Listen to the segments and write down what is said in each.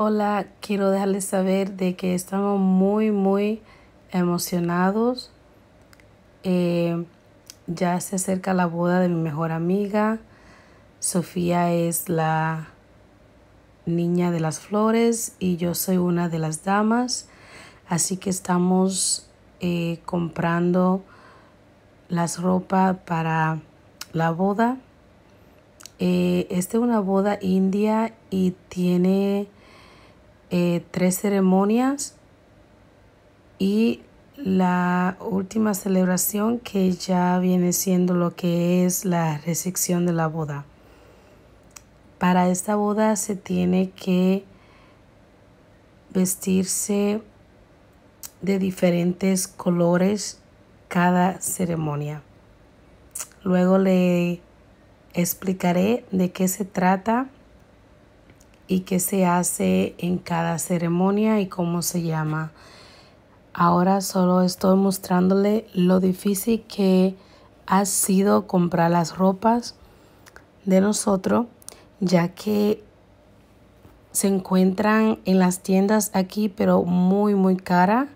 Hola, quiero dejarles saber de que estamos muy, muy emocionados. Eh, ya se acerca la boda de mi mejor amiga. Sofía es la niña de las flores y yo soy una de las damas. Así que estamos eh, comprando las ropas para la boda. Eh, esta es una boda india y tiene eh, tres ceremonias y la última celebración que ya viene siendo lo que es la recepción de la boda. Para esta boda se tiene que vestirse de diferentes colores cada ceremonia. Luego le explicaré de qué se trata y qué se hace en cada ceremonia y cómo se llama. Ahora solo estoy mostrándole lo difícil que ha sido comprar las ropas de nosotros, ya que se encuentran en las tiendas aquí, pero muy, muy cara.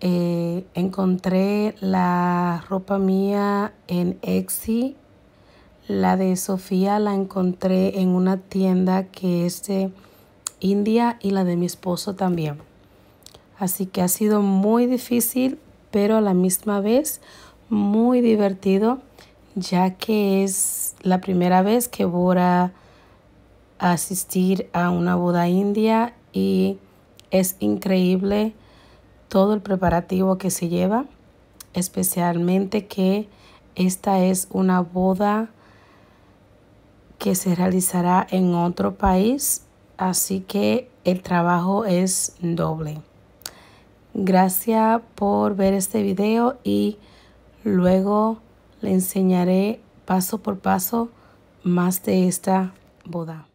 Eh, encontré la ropa mía en Etsy la de Sofía la encontré en una tienda que es de India y la de mi esposo también. Así que ha sido muy difícil, pero a la misma vez muy divertido, ya que es la primera vez que voy a asistir a una boda india y es increíble todo el preparativo que se lleva, especialmente que esta es una boda que se realizará en otro país, así que el trabajo es doble. Gracias por ver este video y luego le enseñaré paso por paso más de esta boda.